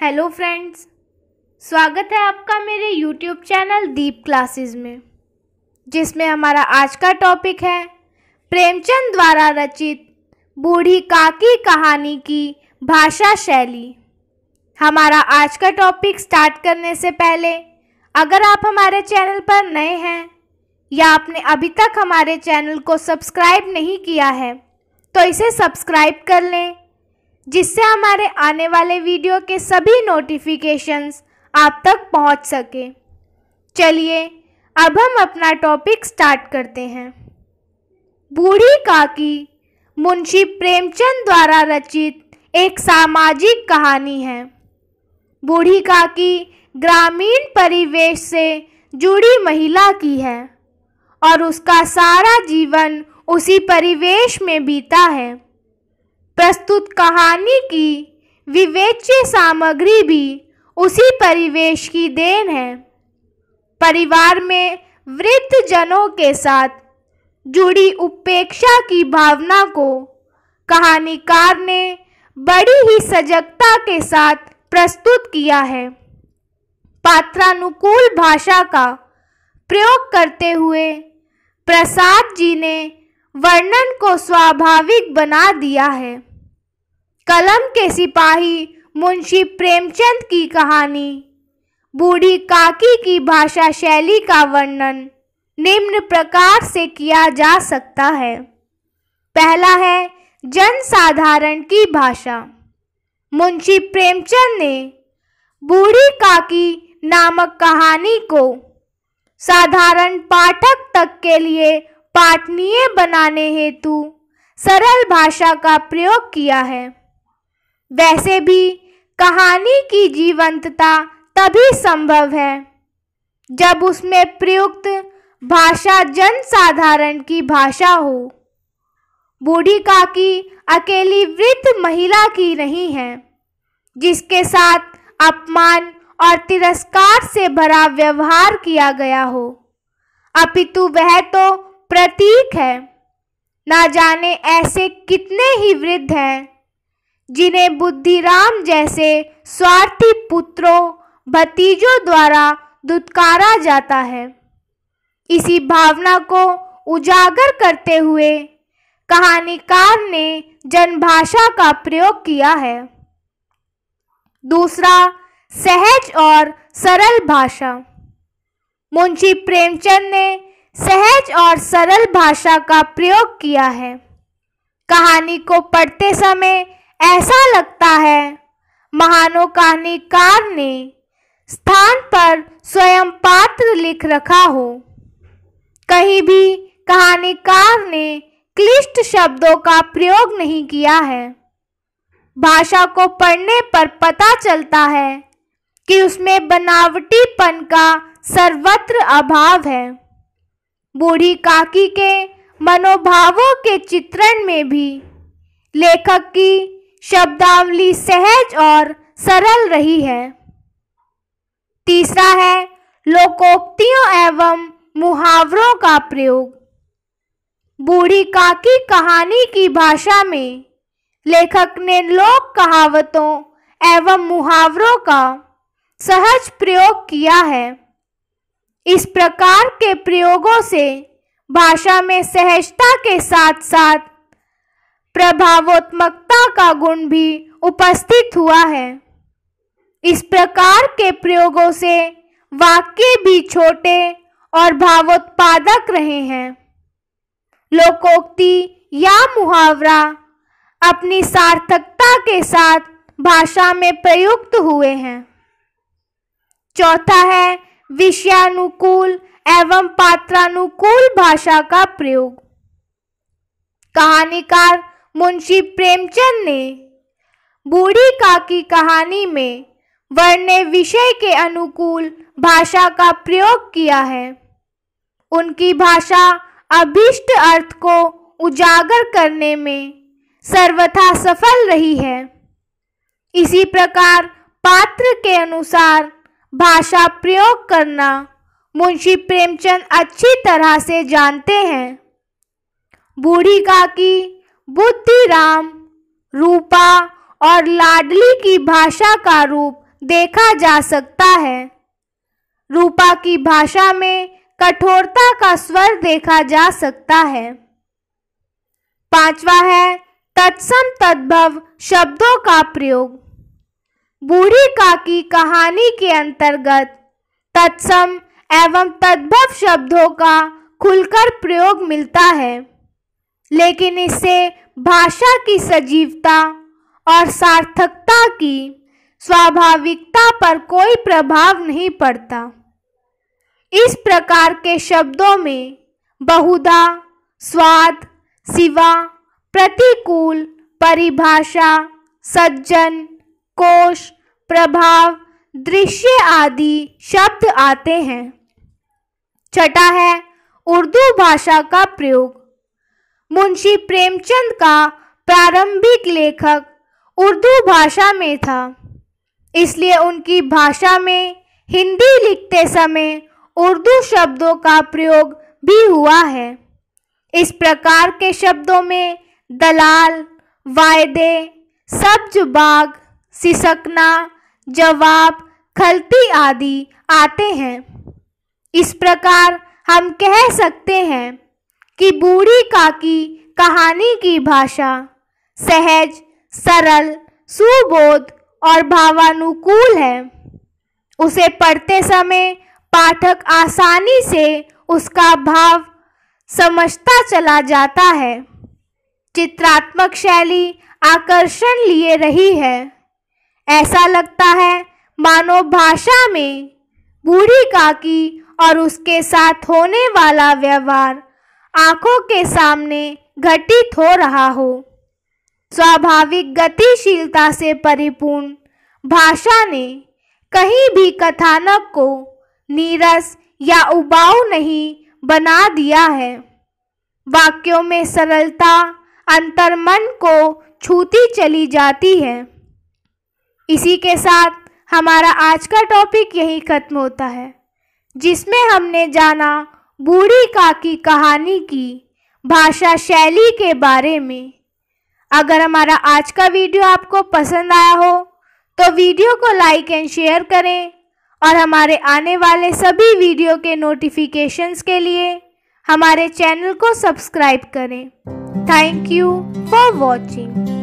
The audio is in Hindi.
हेलो फ्रेंड्स स्वागत है आपका मेरे यूट्यूब चैनल दीप क्लासेस में जिसमें हमारा आज का टॉपिक है प्रेमचंद द्वारा रचित बूढ़ी काकी कहानी की भाषा शैली हमारा आज का टॉपिक स्टार्ट करने से पहले अगर आप हमारे चैनल पर नए हैं या आपने अभी तक हमारे चैनल को सब्सक्राइब नहीं किया है तो इसे सब्सक्राइब कर लें जिससे हमारे आने वाले वीडियो के सभी नोटिफिकेशंस आप तक पहुंच सके चलिए अब हम अपना टॉपिक स्टार्ट करते हैं बूढ़ी काकी मुंशी प्रेमचंद द्वारा रचित एक सामाजिक कहानी है बूढ़ी काकी ग्रामीण परिवेश से जुड़ी महिला की है और उसका सारा जीवन उसी परिवेश में बीता है प्रस्तुत कहानी की विवेच्य सामग्री भी उसी परिवेश की देन है परिवार में वृद्ध जनों के साथ जुड़ी उपेक्षा की भावना को कहानीकार ने बड़ी ही सजगता के साथ प्रस्तुत किया है पात्रानुकूल भाषा का प्रयोग करते हुए प्रसाद जी ने वर्णन को स्वाभाविक बना दिया है कलम के सिपाही मुंशी प्रेमचंद की कहानी बूढ़ी काकी की भाषा शैली का वर्णन निम्न प्रकार से किया जा सकता है पहला है जन साधारण की भाषा मुंशी प्रेमचंद ने बूढ़ी काकी नामक कहानी को साधारण पाठक तक के लिए पाठनीय बनाने हेतु सरल भाषा का प्रयोग किया है वैसे भी कहानी की जीवंतता तभी संभव है जब उसमें प्रयुक्त भाषा जन साधारण की भाषा हो बूढ़ी काकी अकेली वृद्ध महिला की नहीं है जिसके साथ अपमान और तिरस्कार से भरा व्यवहार किया गया हो अपितु वह तो प्रतीक है ना जाने ऐसे कितने ही वृद्ध हैं जिन्हें बुद्धिराम जैसे स्वार्थी पुत्रों भतीजों द्वारा दुत्कारा जाता है इसी भावना को उजागर करते हुए कहानीकार ने जनभाषा का प्रयोग किया है दूसरा सहज और सरल भाषा मुंशी प्रेमचंद ने सहज और सरल भाषा का प्रयोग किया है कहानी को पढ़ते समय ऐसा लगता है महानो कहानीकार ने स्थान पर स्वयं पात्र लिख रखा हो कहीं भी कहानीकार ने क्लिष्ट शब्दों का प्रयोग नहीं किया है भाषा को पढ़ने पर पता चलता है कि उसमें बनावटीपन का सर्वत्र अभाव है बूढ़ी काकी के मनोभावों के चित्रण में भी लेखक की शब्दावली सहज और सरल रही है तीसरा है लोकोक्तियों एवं मुहावरों का प्रयोग बूढ़ी काकी कहानी की भाषा में लेखक ने लोक कहावतों एवं मुहावरों का सहज प्रयोग किया है इस प्रकार के प्रयोगों से भाषा में सहजता के साथ साथ प्रभावोत्मकता का गुण भी उपस्थित हुआ है इस प्रकार के प्रयोगों से वाक्य भी छोटे और भावोत्पादक रहे हैं लोकोक्ति या मुहावरा अपनी सार्थकता के साथ भाषा में प्रयुक्त हुए हैं चौथा है विषयानुकूल एवं पात्रानुकूल भाषा का प्रयोग कहानीकार मुंशी प्रेमचंद ने बूढ़ी का की कहानी में वर्ण विषय के अनुकूल भाषा का प्रयोग किया है उनकी भाषा अभीष्ट अर्थ को उजागर करने में सर्वथा सफल रही है इसी प्रकार पात्र के अनुसार भाषा प्रयोग करना मुंशी प्रेमचंद अच्छी तरह से जानते हैं बूढ़ी काकी बुद्धि राम रूपा और लाडली की भाषा का रूप देखा जा सकता है रूपा की भाषा में कठोरता का स्वर देखा जा सकता है पांचवा है तत्सम तद्भव शब्दों का प्रयोग बूढ़ी काकी कहानी के अंतर्गत तत्सम एवं तद्भव शब्दों का खुलकर प्रयोग मिलता है लेकिन इससे भाषा की सजीवता और सार्थकता की स्वाभाविकता पर कोई प्रभाव नहीं पड़ता इस प्रकार के शब्दों में बहुधा स्वाद सिवा प्रतिकूल परिभाषा सज्जन कोश प्रभाव दृश्य आदि शब्द आते हैं छठा है उर्दू भाषा का प्रयोग मुंशी प्रेमचंद का प्रारंभिक लेखक उर्दू भाषा में था इसलिए उनकी भाषा में हिंदी लिखते समय उर्दू शब्दों का प्रयोग भी हुआ है इस प्रकार के शब्दों में दलाल वायदे सब्ज बाग सिसकना जवाब खलती आदि आते हैं इस प्रकार हम कह सकते हैं कि बूढ़ी काकी कहानी की भाषा सहज सरल सुबोध और भावानुकूल है उसे पढ़ते समय पाठक आसानी से उसका भाव समझता चला जाता है चित्रात्मक शैली आकर्षण लिए रही है ऐसा लगता है मानो भाषा में बूढ़ी काकी और उसके साथ होने वाला व्यवहार आंखों के सामने घटित हो रहा हो स्वाभाविक गतिशीलता से परिपूर्ण भाषा ने कहीं भी कथानक को नीरस या उबाऊ नहीं बना दिया है वाक्यों में सरलता अंतर्मन को छूती चली जाती है इसी के साथ हमारा आज का टॉपिक यही खत्म होता है जिसमें हमने जाना बूढ़ी काकी कहानी की भाषा शैली के बारे में अगर हमारा आज का वीडियो आपको पसंद आया हो तो वीडियो को लाइक एंड शेयर करें और हमारे आने वाले सभी वीडियो के नोटिफिकेशंस के लिए हमारे चैनल को सब्सक्राइब करें थैंक यू फॉर वॉचिंग